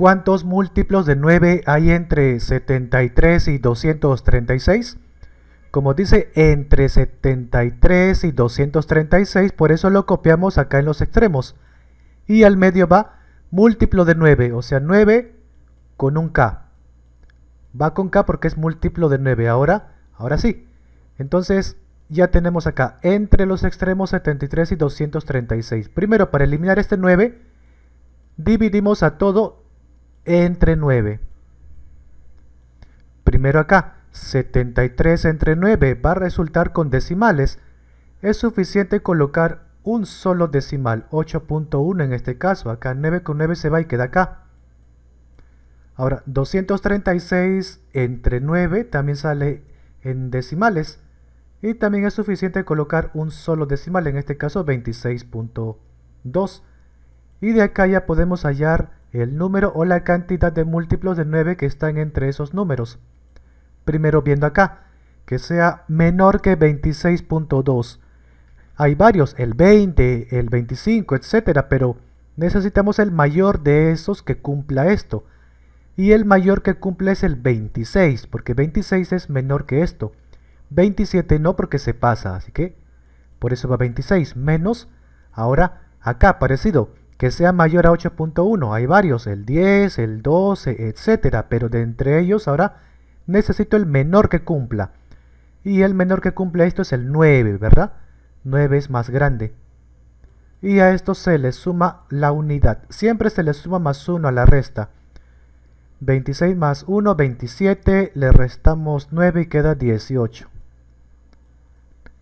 ¿Cuántos múltiplos de 9 hay entre 73 y 236? Como dice, entre 73 y 236, por eso lo copiamos acá en los extremos. Y al medio va múltiplo de 9, o sea 9 con un K. Va con K porque es múltiplo de 9. Ahora, ahora sí. Entonces ya tenemos acá entre los extremos 73 y 236. Primero, para eliminar este 9, dividimos a todo entre 9. Primero acá, 73 entre 9 va a resultar con decimales. Es suficiente colocar un solo decimal, 8.1 en este caso. Acá 9 con 9 se va y queda acá. Ahora, 236 entre 9 también sale en decimales. Y también es suficiente colocar un solo decimal, en este caso 26.2. Y de acá ya podemos hallar el número o la cantidad de múltiplos de 9 que están entre esos números. Primero viendo acá, que sea menor que 26.2. Hay varios, el 20, el 25, etcétera, pero necesitamos el mayor de esos que cumpla esto. Y el mayor que cumple es el 26, porque 26 es menor que esto. 27 no porque se pasa, así que por eso va 26, menos, ahora acá parecido, que sea mayor a 8.1. Hay varios, el 10, el 12, etcétera, pero de entre ellos ahora necesito el menor que cumpla. Y el menor que cumple esto es el 9, ¿verdad? 9 es más grande. Y a esto se le suma la unidad. Siempre se le suma más 1 a la resta. 26 más 1, 27, le restamos 9 y queda 18.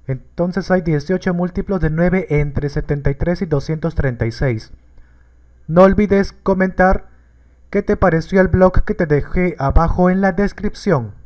Entonces hay 18 múltiplos de 9 entre 73 y 236. No olvides comentar qué te pareció el blog que te dejé abajo en la descripción.